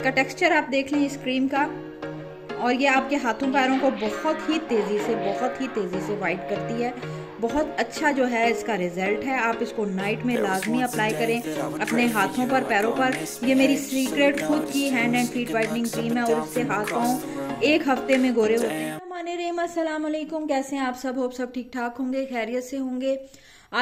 इसका टेक्सचर आप देख लें इस क्रीम का और ये आपके हाथों पैरों को बहुत ही तेज़ी से बहुत ही तेज़ी से वाइट करती है बहुत अच्छा जो है इसका रिजल्ट है आप इसको नाइट में लाजमी अप्लाई करें अपने हाथों पर पैरों पर ये मेरी सीक्रेट खुद की hand and feet whitening cream है और इससे हाथ पाँव एक हफ्ते में गोरे होते हैं असलम कैसे हैं आप सब होप सब ठीक ठाक होंगे खैरियत से होंगे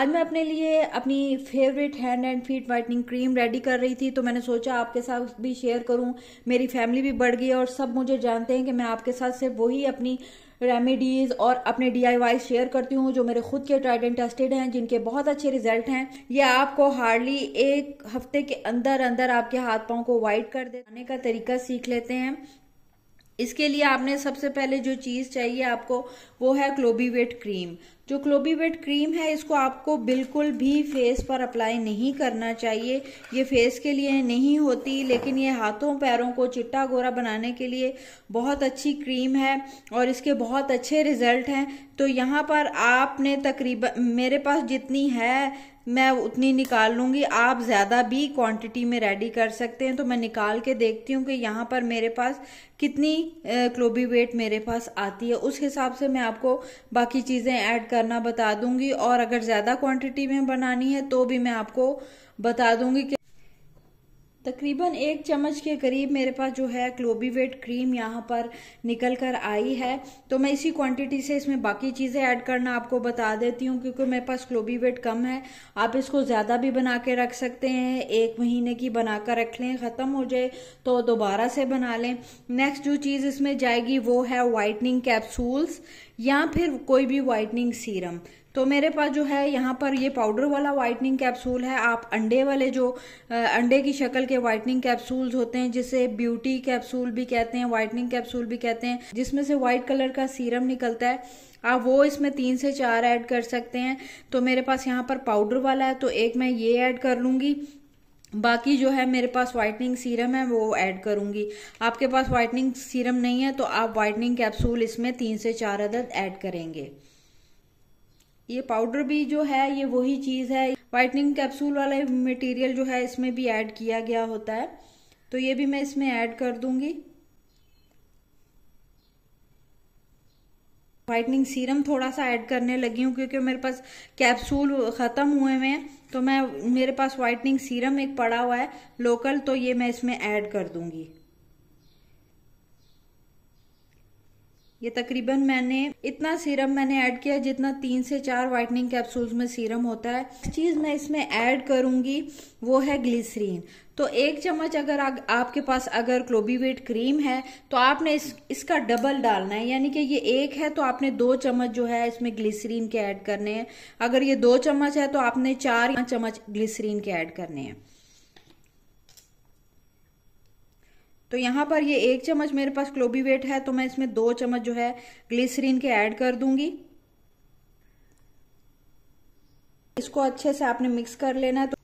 आज मैं अपने लिए अपनी favourite hand and feet whitening cream ready कर रही थी तो मैंने सोचा आपके साथ भी शेयर करूं मेरी फैमिली भी बढ़ गई और सब मुझे जानते हैं कि मैं आपके साथ सिर्फ वही अपनी रेमेडीज़ और अपने डी शेयर करती हूँ जो मेरे खुद के ट्राइड एंड टेस्टेड हैं जिनके बहुत अच्छे रिजल्ट हैं ये आपको हार्डली एक हफ्ते के अंदर अंदर आपके हाथ पाँव को वाइट कर देने का तरीका सीख लेते हैं इसके लिए आपने सबसे पहले जो चीज़ चाहिए आपको वो है क्लोबीवेट क्रीम जो क्लोबीवेट क्रीम है इसको आपको बिल्कुल भी फेस पर अप्लाई नहीं करना चाहिए ये फेस के लिए नहीं होती लेकिन ये हाथों पैरों को चिट्टा गोरा बनाने के लिए बहुत अच्छी क्रीम है और इसके बहुत अच्छे रिजल्ट हैं तो यहाँ पर आपने तकरीबन मेरे पास जितनी है मैं उतनी निकाल लूँगी आप ज़्यादा भी क्वांटिटी में रेडी कर सकते हैं तो मैं निकाल के देखती हूँ कि यहाँ पर मेरे पास कितनी क्लोबी वेट मेरे पास आती है उस हिसाब से मैं आपको बाकी चीज़ें ऐड करना बता दूँगी और अगर ज़्यादा क्वांटिटी में बनानी है तो भी मैं आपको बता दूँगी कि तकरीबन एक चम्मच के करीब मेरे पास जो है क्लोबीवेट क्रीम यहाँ पर निकल कर आई है तो मैं इसी क्वांटिटी से इसमें बाकी चीज़ें ऐड करना आपको बता देती हूँ क्योंकि मेरे पास क्लोबीवेट कम है आप इसको ज़्यादा भी बना के रख सकते हैं एक महीने की बना कर रख लें ख़त्म हो जाए तो दोबारा से बना लें नेक्स्ट जो चीज़ इसमें जाएगी वो है वाइटनिंग कैप्सूल्स या फिर कोई भी वाइटनिंग सीरम तो मेरे पास जो है यहाँ पर ये पाउडर वाला वाइटनिंग कैप्सूल है आप अंडे वाले जो अंडे की शक्ल के वाइटनिंग कैप्सूल्स होते हैं जिसे ब्यूटी कैप्सूल भी कहते हैं वाइटनिंग कैप्सूल भी कहते हैं जिसमें से वाइट कलर का सीरम निकलता है आप वो इसमें तीन से चार ऐड कर सकते हैं तो मेरे पास यहाँ पर पाउडर वाला है तो एक मैं ये ऐड कर लूँगी बाकी जो है मेरे पास वाइटनिंग सीरम है वो ऐड करूंगी आपके पास वाइटनिंग सीरम नहीं है तो आप वाइटनिंग कैप्सूल इसमें तीन से चार अदद ऐड करेंगे ये पाउडर भी जो है ये वही चीज़ है वाइटनिंग कैप्सूल वाला मटेरियल जो है इसमें भी ऐड किया गया होता है तो ये भी मैं इसमें ऐड कर दूंगी वाइटनिंग सीरम थोड़ा सा ऐड करने लगी हूँ क्योंकि मेरे पास कैप्सूल ख़त्म हुए हुए हैं तो मैं मेरे पास वाइटनिंग सीरम एक पड़ा हुआ है लोकल तो ये मैं इसमें ऐड कर दूंगी ये तकरीबन मैंने इतना सीरम मैंने ऐड किया जितना तीन से चार वाइटनिंग कैप्सूल्स में सीरम होता है चीज़ मैं इसमें ऐड करूंगी वो है ग्लिसरीन तो एक चम्मच अगर आ, आपके पास अगर क्लोबीवेट क्रीम है तो आपने इस इसका डबल डालना है यानी कि ये एक है तो आपने दो चम्मच जो है इसमें ग्लिसरीन के ऐड करने हैं अगर ये दो चम्मच है तो आपने चार चम्मच ग्लिसरीन के ऐड करने हैं तो यहाँ पर ये एक चम्मच मेरे पास क्लोबीवेट है तो मैं इसमें दो चम्मच जो है ग्लिसरीन के ऐड कर दूंगी इसको अच्छे से आपने मिक्स कर लेना है तो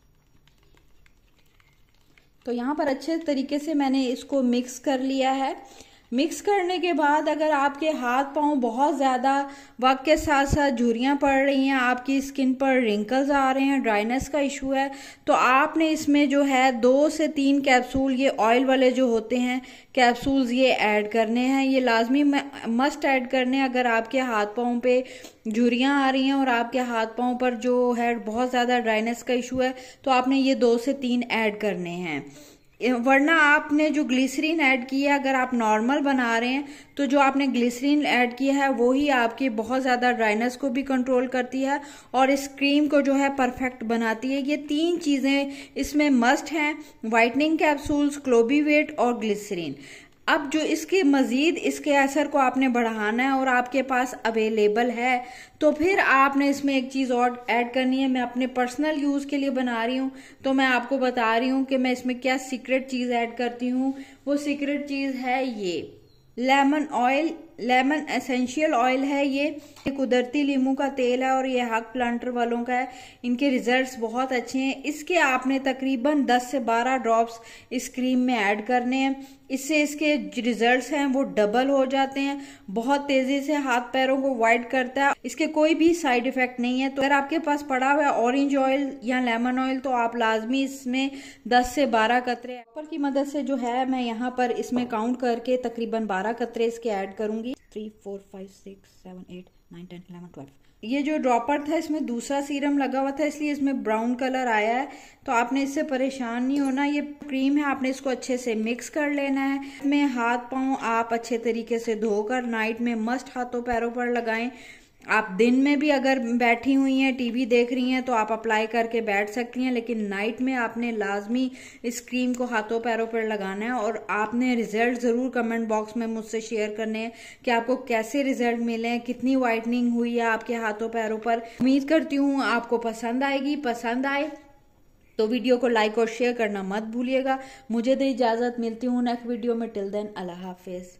तो यहाँ पर अच्छे तरीके से मैंने इसको मिक्स कर लिया है मिक्स करने के बाद अगर आपके हाथ पाँव बहुत ज़्यादा वक्त के साथ साथ झुरियाँ पड़ रही हैं आपकी स्किन पर रिंकल्स आ रहे हैं ड्राइनेस का इशू है तो आपने इसमें जो है दो से तीन कैप्सूल ये ऑयल वाले जो होते हैं कैप्सूल्स ये ऐड करने हैं ये लाजमी मस्ट ऐड करने अगर आपके हाथ पाँव पे झुरियाँ आ रही हैं और आपके हाथ पाँव पर जो है बहुत ज़्यादा ड्राइनेस का इशू है तो आपने ये दो से तीन ऐड करने हैं वरना आपने जो ग्लिसरीन ऐड किया है अगर आप नॉर्मल बना रहे हैं तो जो आपने ग्लिसरीन ऐड किया है वो ही आपकी बहुत ज़्यादा ड्राइनेस को भी कंट्रोल करती है और इस क्रीम को जो है परफेक्ट बनाती है ये तीन चीज़ें इसमें मस्ट हैं वाइटनिंग कैप्सूल्स क्लोबीवेट और ग्लिसरीन अब जो इसके मज़ीद इसके असर को आपने बढ़ाना है और आपके पास अवेलेबल है तो फिर आपने इसमें एक चीज़ और ऐड करनी है मैं अपने पर्सनल यूज़ के लिए बना रही हूँ तो मैं आपको बता रही हूँ कि मैं इसमें क्या सीक्रेट चीज़ ऐड करती हूँ वो सीक्रेट चीज़ है ये lemon oil lemon essential oil है ये कुदरती लीमू का तेल है और ये हक प्लांटर वालों का है इनके रिजल्ट्स बहुत अच्छे हैं इसके आपने तकरीबन 10 से 12 ड्रॉप्स इस क्रीम में ऐड करने हैं इससे इसके रिजल्ट्स हैं वो डबल हो जाते हैं बहुत तेज़ी से हाथ पैरों को वाइट करता है इसके कोई भी साइड इफ़ेक्ट नहीं है तो अगर आपके पास पड़ा हुआ है ऑरेंज ऑयल या लेमन ऑयल तो आप लाजमी इसमें 10 से 12 कतरे ऊपर की मदद से जो है मैं यहाँ पर इसमें काउंट करके तकरीबन 12 कतरे इसके ऐड करूँगी होगी three four five six seven eight nine ten eleven twelve ये जो ड्रॉपर था इसमें दूसरा सीरम लगा हुआ था इसलिए इसमें ब्राउन कलर आया है तो आपने इससे परेशान नहीं होना ये क्रीम है आपने इसको अच्छे से मिक्स कर लेना है इसमें हाथ पाँव आप अच्छे तरीके से धोकर नाइट में मस्ट हाथों पैरों पर लगाएं आप दिन में भी अगर बैठी हुई हैं टीवी देख रही हैं तो आप अप्लाई करके बैठ सकती हैं लेकिन नाइट में आपने लाजमी इस क्रीम को हाथों पैरों पर लगाना है और आपने रिजल्ट ज़रूर कमेंट बॉक्स में मुझसे शेयर करने हैं कि आपको कैसे रिजल्ट मिले हैं कितनी वाइटनिंग हुई है आपके हाथों पैरों पर उम्मीद करती हूँ आपको पसंद आएगी पसंद आए तो वीडियो को लाइक और शेयर करना मत भूलिएगा मुझे दे इजाज़त मिलती हूँ नेक्स्ट वीडियो में टिल देन अल्लाह हाफिज़